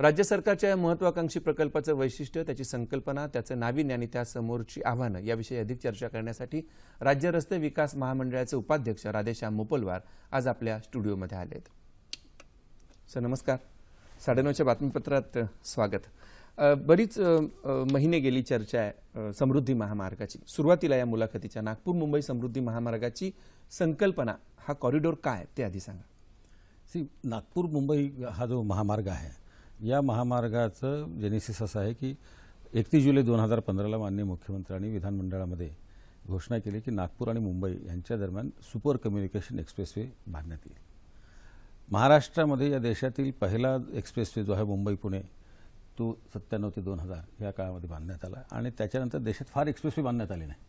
राज्य सरकारच्या या महत्वाकांक्षी प्रकल्पाचं वैशिष्ट्य त्याची संकल्पना त्याचं नाविन्य आणि त्यासमोरची आव्हानं याविषयी अधिक चर्चा करण्यासाठी राज्य रस्ते विकास महामंडळाचे उपाध्यक्ष राधेश्याम मोपलवार आज आपल्या स्टुडिओमध्ये आले आहेत सर नमस्कार साडेनऊच्या बातमीपत्रात स्वागत बरीच महिने गेली चर्चा आहे समृद्धी महामार्गाची सुरुवातीला या मुलाखतीच्या नागपूर मुंबई समृद्धी महामार्गाची संकल्पना हा कॉरिडॉर काय ते आधी सांगा सी नागपूर मुंबई हा जो महामार्ग आहे या महामार्गाचं जेनेसिस असं आहे की एकतीस जुलै दोन हजार पंधराला मान्य मुख्यमंत्र्यांनी विधानमंडळामध्ये घोषणा केली की नागपूर आणि मुंबई यांच्या दरम्यान सुपर कम्युनिकेशन एक्सप्रेसवे बांधण्यात येईल महाराष्ट्रामध्ये या देशातील पहिला एक्सप्रेसवे जो आहे मुंबई पुणे तो सत्त्याण्णव ते दोन हजार या काळामध्ये बांधण्यात आला आणि त्याच्यानंतर देशात फार एक्सप्रेसवे बांधण्यात आले नाही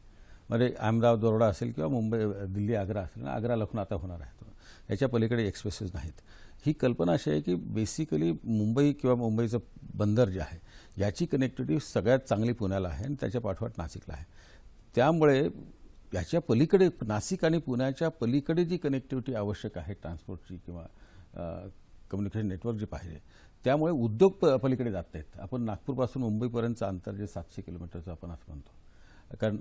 म्हणजे अहमदाबाद दोरडा असेल किंवा मुंबई दिल्ली आग्रा असेल ना आग्रा लखनौ आता होणार आहे याच्या पलीकडे एक्सप्रेसेस नाहीत ही कल्पना अशी आहे की बेसिकली मुंबई किंवा मुंबईचं बंदर जे आहे याची कनेक्टिव्हिटी सगळ्यात चांगली पुण्याला आहे आणि त्याच्या पाठोपाठ नाशिकला आहे त्यामुळे याच्या पलीकडे नाशिक आणि पुण्याच्या पलीकडे जी कनेक्टिव्हिटी आवश्यक आहे ट्रान्सपोर्टची किंवा कम्युनिकेशन नेटवर्क जे पाहिजे त्यामुळे उद्योग प पलीकडे जात नाहीत आपण नागपूरपासून मुंबईपर्यंतचं अंतर जे सातशे किलोमीटरचं आपण असं म्हणतो कारण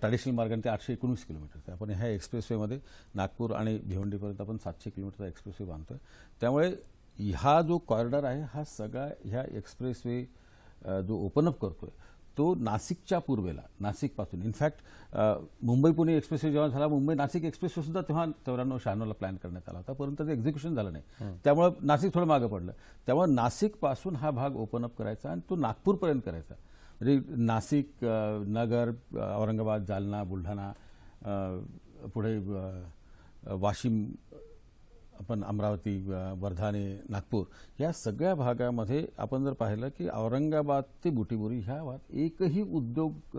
ट्रॅडिशनल मार्गाने ते आठशे एकोणीस किलोमीटरचं आपण ह्या एक्सप्रेसवेमध्ये नागपूर आणि भिवंडीपर्यंत आपण सातशे किलोमीटरचा एक्सप्रेसवे बांधतो आहे त्यामुळे हा जो कॉरिडॉर आहे हा सगळा ह्या एक्सप्रेसवे जो ओपन अप करतो आहे तो नाशिकच्या पूर्वेला नाशिकपासून इनफॅक्ट मुंबई पुणे एक्सप्रेसवे जेव्हा झाला मुंबई नाशिक एक्सप्रेसवे सुद्धा तेव्हा चौऱ्याण्णव शहाण्णवला प्लॅन करण्यात आला होता परंतु ते एक्झिक्युशन झालं नाही त्यामुळे नाशिक थोडं मागं पडलं त्यामुळे नाशिकपासून हा भाग ओपन अप करायचा आणि तो नागपूरपर्यंत करायचा नाशिक नगर औरंगाबाद जालना बुलढाणा पुढे वाशिम आपण अमरावती वर्धाने नागपूर या सगळ्या भागामध्ये आपण जर पाहिलं की औरंगाबाद ते बुटीबुरी ह्या भागात एकही उद्योग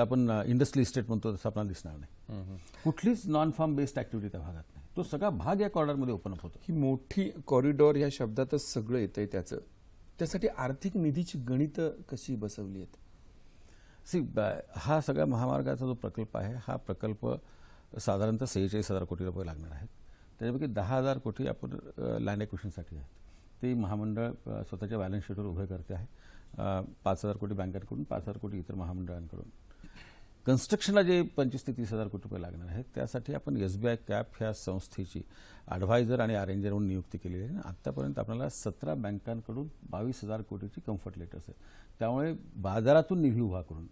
आपण इंडस्ट्री इस्टेट म्हणतो तसं आपल्याला दिसणार नाही कुठलीच नॉन फार्म बेस्ड ॲक्टिव्हिटी त्या भागात नाही तो सगळा भाग या कॉरिडॉरमध्ये ओपन अप होतो ही मोठी कॉरिडॉर या शब्दातच सगळं येतं आहे त्याचं त्यासाठी आर्थिक निधीची गणितं कशी बसवली आहेत सी हा सगळा महामार्गाचा जो प्रकल्प आहे हा प्रकल्प साधारणतः सेहेचाळीस हजार कोटी रुपये लागणार आहेत त्याच्यापैकी दहा हजार कोटी आपण लँड एक्विशनसाठी आहेत ते महामंडळ स्वतःच्या बॅलन्स शीटवर उभे करते आहे पाच हजार कोटी बँकांकडून पाच हजार कोटी इतर महामंडळांकडून कन्स्ट्रक्शनला जे पंचवीस ते तीस हजार कोटी रुपये लागणार आहेत त्यासाठी आपण एस बी आय कॅप ह्या संस्थेची ॲडवायझर आणि अरेंजर म्हणून नियुक्ती केलेली आहे आत्तापर्यंत आपल्याला सतरा बँकांकडून बावीस हजार कोटीची कम्फर्ट लेटर्स आहेत त्यामुळे बाजारातून निधी उभा करून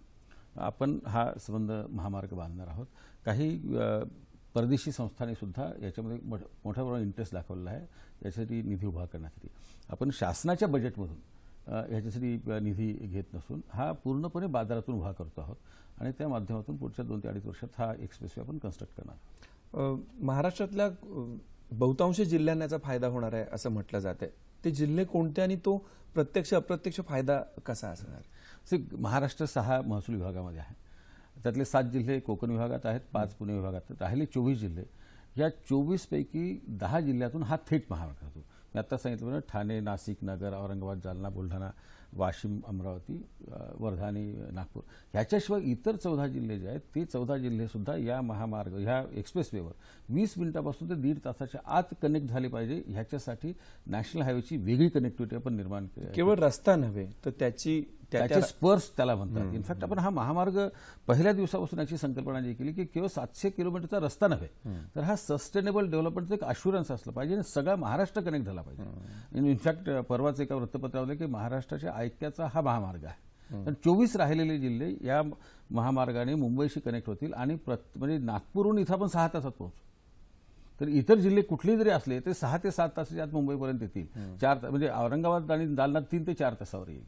आपण हा संबंध महामार्ग बांधणार आहोत काही परदेशी संस्थांनी सुद्धा याच्यामध्ये मोठ्या प्रमाणात इंटरेस्ट दाखवलेला आहे यासाठी निधी उभा करण्यासाठी आपण शासनाच्या बजेटमधून ह्याच्यासाठी निधी घेत नसून हा पूर्णपणे बाजारातून उभा करतो आहोत आणि त्या माध्यमातून पुढच्या दोन ते अडीच वर्षात हा एक्सप्रेसवे आपण कन्स्ट्रक्ट करणार महाराष्ट्रातल्या बहुतांश जिल्ह्यांना याचा फायदा होणार आहे असं म्हटलं आहे ते जिल्हे कोणते आणि तो प्रत्यक्ष अप्रत्यक्ष फायदा कसा असणार महाराष्ट्र सहा महसूल विभागामध्ये आहे त्यातले सात जिल्हे कोकण विभागात आहेत पाच पुणे विभागात राहिले चोवीस जिल्हे या चोवीसपैकी दहा जिल्ह्यातून हा थेट महाराष्ट्रातून मी आत्ता सांगितलं ठाणे नाशिक नगर औरंगाबाद जालना बुलढाणा वाशिम अमरावती वर्धानी नागपूर ह्याच्याशिवाय इतर चौदा जिल्हे जे आहेत ते चौदा सुद्धा या महामार्ग ह्या एक्सप्रेसवेवर वीस मिनिटापासून ते दीड तासाच्या आत कनेक्ट झाले पाहिजे ह्याच्यासाठी नॅशनल हायवेची वेगळी कनेक्टिव्हिटी आपण निर्माण केवळ रस्ता नव्हे तर त्याची त्याचे स्पर्श त्याला म्हणतात इनफॅक्ट आपण हा महामार्ग पहिल्या दिवसापासून याची संकल्पना जी केली की केवळ सातशे किलोमीटरचा रस्ता नव्हे तर हा सस्टेनेबल डेव्हलपमेंटचं एक अश्युरन्स असलं पाहिजे आणि सगळा महाराष्ट्र कनेक्ट झाला पाहिजे इनफॅक्ट परवाच एका वृत्तपत्रामध्ये की महाराष्ट्राच्या ऐक्याचा हा महामार्ग आहे तर चोवीस राहिलेले जिल्हे या महामार्गाने मुंबईशी कनेक्ट होतील आणि म्हणजे नागपूरहून इथं आपण सहा तासात पोहोचू तर इतर जिल्हे कुठले जरी असले ते सहा ते सात तासाच्या आत मुंबईपर्यंत येतील चार म्हणजे औरंगाबाद आणि जालना तीन ते चार तासावर येईल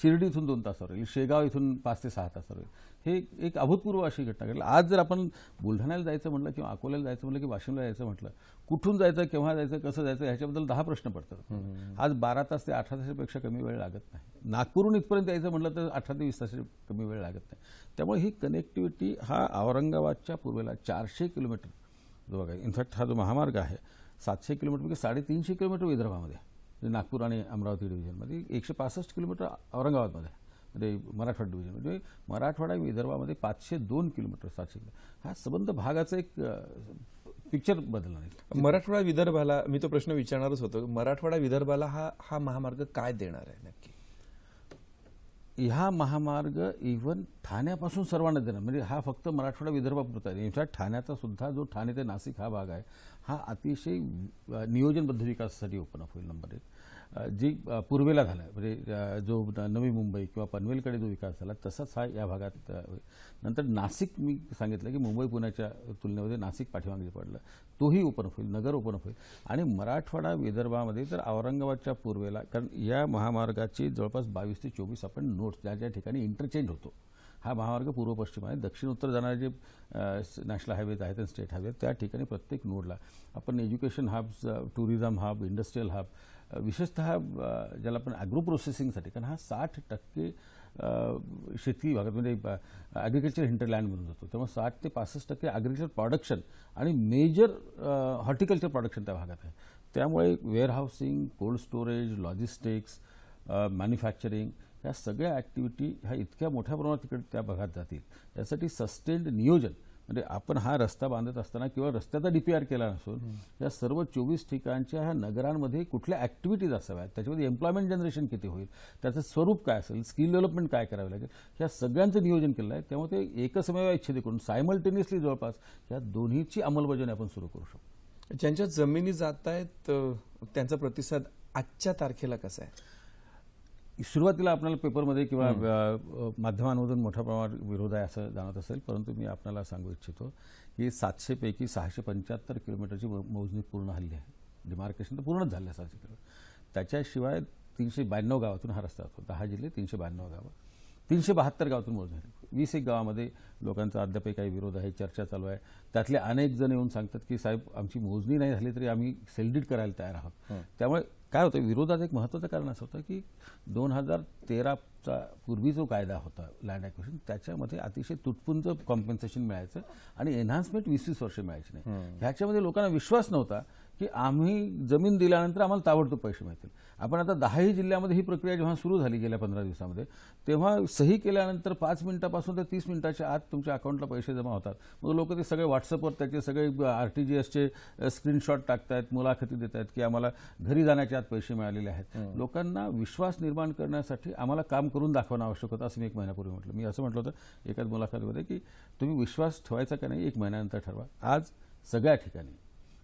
शिर्डी इथून दोन तासावर येईल शेगाव इथून पाच ते सहा तासावर येईल हे एक अभूतपूर्व अशी घटना घडली आज जर आपण बुलढाण्याला जायचं म्हटलं किंवा अकोल्याला जायचं म्हटलं की वाशिमला जायचं म्हटलं कुठून जायचं केव्हा जायचं कसं जायचं ह्याच्याबद्दल दहा प्रश्न पडतात आज बारा तास ते अठरा तासापेक्षा कमी वेळ लागत नाही नागपूरहून इथपर्यंत यायचं म्हटलं तर अठरा ते वीस तासाची कमी वेळ लागत नाही त्यामुळे ही कनेक्टिव्हिटी हा औरंगाबादच्या पूर्वेला चारशे किलोमीटर जो बघा इनफॅक्ट हा जो महामार्ग आहे सातशे किलोमीटरपैकी म्हणजे साडेतीनशे किलोमीटर विदर्भामध्ये म्हणजे नागपूर आणि अमरावती डिव्हिजनमध्ये एकशे पासष्ट किलोमीटर औरंगाबादमध्ये म्हणजे मराठवाडा डिव्हिजन म्हणजे मराठवाडा विदर्भामध्ये पाचशे दोन किलोमीटर सातशे हा संबंध भागाचा एक पिक्चर बदलला नाही मराठवाडा विदर्भाला मी तो प्रश्न विचारणारच होतो मराठवाडा विदर्भाला हा हा महामार्ग काय देणार आहे नक्की हा महामार्ग इव्हन ठाण्यापासून सर्वांना देणं म्हणजे हा फक्त मराठवाडा विदर्भापुरता इनफॅक्ट ठाण्याचा सुद्धा जो ठाणे ते नाशिक हा भाग आहे हा अतिशय नियोजनबद्ध विकासासाठी ओपन अप होईल नंबर एक जी पूर्वेला झाला म्हणजे जो नवी मुंबई किंवा पनवेलकडे जो विकास झाला तसाच हा या भागात नंतर नाशिक मी सांगितलं की मुंबई पुण्याच्या तुलनेमध्ये नाशिक पाठीमागे पडलं तोही ओपन होईल नगर ओपन होईल आणि मराठवाडा विदर्भामध्ये तर औरंगाबादच्या पूर्वेला कारण या महामार्गाची जवळपास बावीस ते चोवीस आपण नोट्स ज्या ज्या ठिकाणी इंटरचेंज होतो हा महामार्ग पूर्व पश्चिम आहे दक्षिण उत्तर जाणारे जे नॅशनल हायवेज आहेत आणि स्टेट हायवे त्या ठिकाणी प्रत्येक नोडला आपण education hubs tourism hub industrial hub विशेषतः ज्याला आपण ॲग्रो प्रोसेसिंगसाठी कारण हा साठ टक्के शेती भागात म्हणजे ॲग्रिकल्चर हिंटरलँड म्हणून जातो तेव्हा साठ ते पासष्ट टक्के ॲग्रिकल्चर प्रॉडक्शन आणि मेजर हॉर्टिकल्चर प्रॉडक्शन त्या भागात आहे त्यामुळे warehousing cold storage logistics manufacturing ह्या सगळ्या ॲक्टिव्हिटी ह्या इतक्या मोठ्या प्रमाणात तिकडे त्या भागात जातील त्यासाठी सस्टेन्ड नियोजन म्हणजे आपण हा रस्ता बांधत असताना किंवा रस्त्याचा डी पी आर केला नसून या सर्व चोवीस ठिकाणच्या ह्या नगरांमध्ये कुठल्या ॲक्टिव्हिटीज असाव्यात त्याच्यामध्ये एम्प्लॉयमेंट जनरेशन किती होईल त्याचं स्वरूप काय असेल स्किल डेव्हलपमेंट काय करावं लागेल ह्या सगळ्यांचं नियोजन केलं आहे त्यामुळे ते एकसमेव इच्छित करून सायमल्टेनियसली जवळपास या दोन्हीची अंमलबजावणी आपण सुरू करू शकतो ज्यांच्या जमिनी जात आहेत त्यांचा प्रतिसाद आजच्या तारखेला कसा आहे सुरुवातीला आपल्याला पेपरमध्ये किंवा माध्यमांमधून मोठ्या प्रमाणात विरोध आहे असं जाणत असेल परंतु मी आपल्याला सांगू इच्छितो की सातशेपैकी सहाशे पंच्याहत्तर किलोमीटरची मोजणी पूर्ण झाली आहे डिमार्केशन तर पूर्णच झालं आहे सातशे किलोमीटर त्याच्याशिवाय तीनशे ब्याण्णव गावातून हा रस्ता असतो दहा जिल्हे तीनशे ब्याण्णव गावं तीनशे बहात्तर गावातून मोजणी झाली वीस एक गावामध्ये लोकांचा अद्यापही काही विरोध आहे चर्चा चालू आहे त्यातले अनेक जण येऊन सांगतात की साहेब आमची मोजणी नाही झाली तरी आम्ही सेलडीट करायला तयार आहोत त्यामुळे काय होतं विरोधात एक महत्वाचं कारण असं होतं की दोन हजार तेराचा पूर्वी जो कायदा होता लँड ॲक्विशन त्याच्यामध्ये अतिशय तुटपुंज कॉम्पन्सेशन मिळायचं आणि एन्हान्समेंट वीस वीस वर्ष मिळायची नाही ह्याच्यामध्ये लोकांना विश्वास नव्हता की आम्ही जमीन दिल्यानंतर आम्हाला ताबडतोब पैसे मिळतील आपण आता दहाही जिल्ह्यामध्ये ही प्रक्रिया जेव्हा सुरू झाली गेल्या पंधरा दिवसामध्ये तेव्हा सही केल्यानंतर पाच मिनिटापासून ते तीस मिनिटाच्या आत तुमच्या अकाउंटला पैसे जमा होतात मग लोक ते सगळे व्हॉट्सअपवर त्याचे सगळे आर टी जी एसचे स्क्रीनशॉट आहेत मुलाखती देत आहेत की आम्हाला घरी जाण्याच्या आत पैसे मिळालेले आहेत लोकांना विश्वास निर्माण करण्यासाठी आम्हाला काम करून दाखवणं आवश्यक होतं असं मी एक महिन्यापूर्वी म्हटलं मी असं म्हटलं होतं एकाच मुलाखतीमध्ये की तुम्ही विश्वास ठेवायचा का नाही एक महिन्यानंतर ठरवा आज सगळ्या ठिकाणी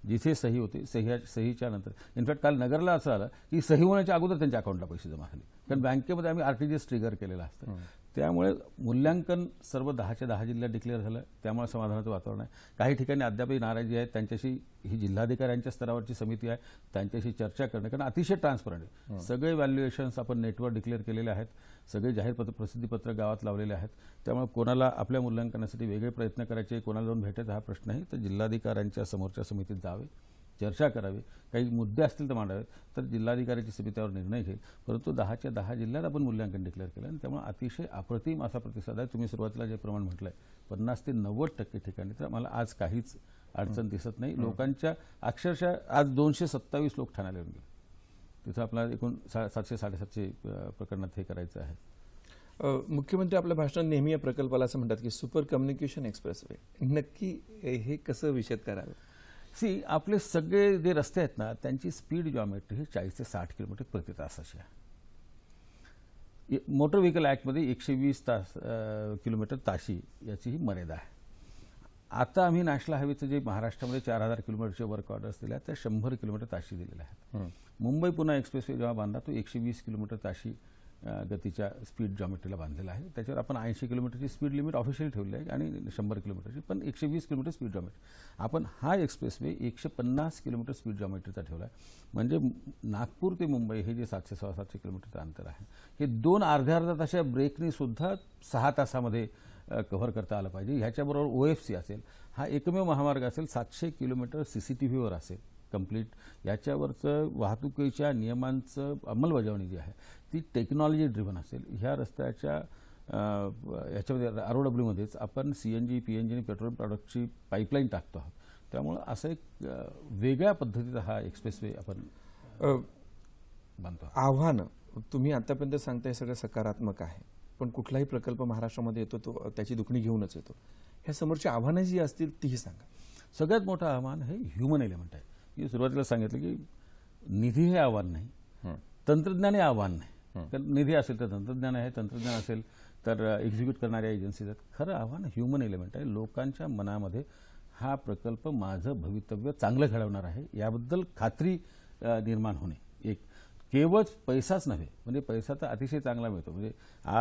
जिथे सही होते सहीच्या नंतर इनफॅक्ट काल नगरला असं आलं की सही होण्याच्या अगोदर त्यांच्या अकाउंटला पैसे जमा झाले कारण बँकेमध्ये आम्ही आरटीजीएस ट्रिगर केलेला असतं त्यामुळे मूल्यांकन सर्व दहाच्या दहा जिल्ह्यात डिक्लेअर झालं त्यामुळे समाधानाचं वातावरण आहे काही ठिकाणी अद्यापही नाराजी आहेत त्यांच्याशी ही जिल्हाधिकाऱ्यांच्या स्तरावरची समिती आहे त्यांच्याशी चर्चा करणे कारण अतिशय ट्रान्सपरंट आहे सगळे व्हॅल्युएशन्स आपण नेटवर डिक्लेअर केलेले आहेत सगळे जाहीर पत्र प्रसिद्धीपत्र गावात लावलेले आहेत त्यामुळे कोणाला आपल्या मूल्यांकनासाठी वेगळे प्रयत्न करायचे कोणाला जाऊन भेटायचा हा प्रश्न आहे तर जिल्हाधिकाऱ्यांच्या समोरच्या समितीत जावे चर्चा करावी काही मुद्दे असतील तर मांडावेत तर जिल्हाधिकाऱ्याची समितीवर निर्णय घेईल परंतु दहाच्या दहा जिल्ह्यात आपण मूल्यांकन डिक्लेअर केलं आणि त्यामुळे अतिशय अप्रतिम असा प्रतिसाद आहे तुम्ही सुरुवातीला जे प्रमाण म्हटलं आहे पन्नास ते नव्वद टक्के ठिकाणी तर मला आज काहीच अडचण दिसत नाही लोकांच्या अक्षरशः आज दोनशे सत्तावीस लोक ठाण्याला येऊन गेले तिथं आपल्याला एकूण सा सातशे साडेसातशे प्रकरणात हे करायचं आहे मुख्यमंत्री आपल्या भाषणात नेहमी या प्रकल्पाला असं म्हणतात की सुपर कम्युनिकेशन एक्सप्रेस वे नक्की हे कसं विषद करावं सी आपले सगळे जे रस्ते आहेत ना त्यांची स्पीड जॉमेट्री ही चाळीस ते साठ किलोमीटर प्रति तास अशी आहे मोटर व्हेकल ॲक्टमध्ये एकशे वीस तास किलोमीटर ताशी याची ही मर्यादा आहे आता आम्ही नॅशनल हायवेचं जे महाराष्ट्रामध्ये चार हजार किलोमीटरचे वर्क ऑर्डर्स आहेत त्या शंभर किलोमीटर ताशी दिलेल्या आहेत मुंबई पुणे एक्सप्रेसवे जेव्हा बांधला तो एकशे वीस किलोमीटर ताशी गतीच्या स्पीड जॉमेट्रीला बांधलेला आहे त्याच्यावर आपण ऐंशी किलोमीटरची स्पीड लिमिट ऑफिशियल ठेवली आहे आणि शंभर किलोमीटरची पण एकशे वीस किलोमीटर स्पीड जॉमेट्री आपण हा एक्सप्रेसवे एकशे पन्नास किलोमीटर स्पीड जॉमेट्रीचा ठेवला आहे म्हणजे नागपूर ते मुंबई हे जे सातशे सव्वा सातशे किलोमीटरचं अंतर आहे हे दोन अर्ध्या अर्ध्या ताशा ब्रेकनी सुद्धा सहा तासामध्ये कव्हर करता आलं पाहिजे ह्याच्याबरोबर ओ एफ सी असेल हा एकमेव महामार्ग असेल सातशे किलोमीटर सी सी टी व्हीवर असेल कंप्लीट याच्यावरचं वाहतुकीच्या नियमांचं अंमलबजावणी जी आहे ती टेक्नॉलॉजी ड्रिव्हन असेल ह्या रस्त्याच्या याच्यामध्ये आर ओ डब्ल्यूमध्येच आपण C N G P N G आणि पेट्रोल प्रॉडक्टची पाईपलाईन टाकतो आहोत त्यामुळं असं एक वेगळ्या पद्धतीचा हा एक्सप्रेसवे आपण बांधतो आव्हानं तुम्ही आतापर्यंत सांगताय सगळं सकारात्मक आहे पण कुठलाही प्रकल्प महाराष्ट्रामध्ये येतो तो त्याची दुखणी घेऊनच येतो ह्या समोरची आव्हानं जी असतील तीही सांगा सगळ्यात मोठं आव्हान हे ह्युमन एलिमेंट आहे की सुरुवातीला सांगितलं की निधी हे आव्हान नाही तंत्रज्ञान हे आव्हान नाही कारण निधी असेल तर तंत्रज्ञान आहे तंत्रज्ञान असेल तर एक्झिक्यूट करणाऱ्या एजन्सीज आहेत खरं आव्हान ह्युमन एलिमेंट आहे लोकांच्या मनामध्ये हा प्रकल्प माझं भवितव्य चांगलं घडवणार आहे याबद्दल खात्री निर्माण होणे एक केवळ पैसाच नव्हे म्हणजे पैसा तर अतिशय चांगला मिळतो म्हणजे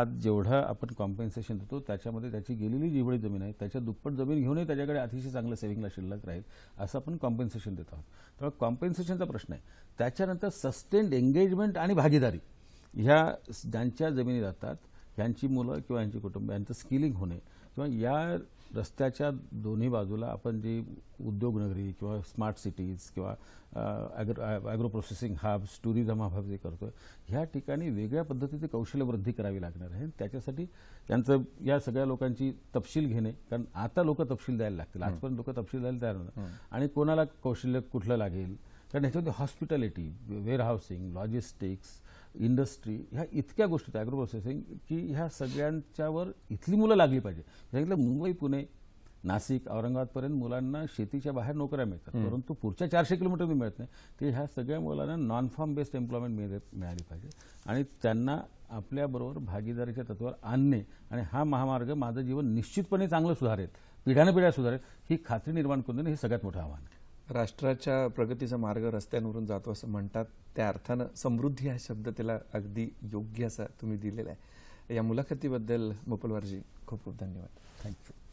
आज जेवढा आपण कॉम्पेन्सेशन देतो त्याच्यामध्ये त्याची गेलेली जेवढी जमीन आहे त्याच्या दुप्पट जमीन घेऊनही त्याच्याकडे अतिशय चांगलं सेव्हिंगला शिल्लक राहील असं आपण कॉम्पेन्सेशन देत आहोत तर कॉम्पेन्सेशनचा प्रश्न आहे त्याच्यानंतर सस्टेंड एंगेजमेंट आणि भागीदारी ह्या ज्यांच्या जमिनी जातात ह्यांची मुलं किंवा ह्यांची कुटुंब यांचं स्किलिंग होणे किंवा या रस्त्याच्या दोन्ही बाजूला आपण जी उद्योगनगरी किंवा स्मार्ट सिटीज किंवा agro agro processing hubs tourism hub जे करतो आहे ह्या ठिकाणी वेगळ्या पद्धतीची वृद्धी करावी लागणार आहे त्याच्यासाठी त्यांचं या सगळ्या लोकांची तपशील घेणे कारण आता लोक तपशील द्यायला लागतील आजपर्यंत लोक तपशील द्यायला तयार होणार आणि कोणाला कौशल्य कुठलं लागेल कारण ह्याच्यामध्ये हॉस्पिटॅलिटी वेअरहाऊसिंग लॉजिस्टिक्स इंडस्ट्री ह्या इतक्या गोष्टी ॲग्रो प्रोसेसिंग की ह्या सगळ्यांच्यावर इथली मुलं लागली पाहिजे सांगितलं मुंबई पुणे नाशिक औरंगाबादपर्यंत मुलांना शेतीच्या बाहेर नोकऱ्या मिळतात परंतु पुढच्या चारशे किलोमीटर मिळत नाही ते ह्या सगळ्या मुलांना नॉन फार्म बेस्ड एम्प्लॉयमेंट मिळत मिळाली पाहिजे आणि त्यांना आपल्याबरोबर भागीदारीच्या तत्वावर आणणे आणि हा महामार्ग माझं जीवन निश्चितपणे चांगलं सुधारेल पिढ्यानपिढ्या पिढ्या सुधारेल ही खात्री निर्माण करून देणं हे सगळ्यात मोठं आव्हान आहे राष्ट्राच्या प्रगतीचा मार्ग रस्त्यांवरून जातो असं म्हणतात त्या अर्थानं समृद्धी हा शब्द त्याला अगदी योग्य असा तुम्ही दिलेला आहे या मुलाखतीबद्दल मोपलवारजी खूप खूप धन्यवाद थँक्यू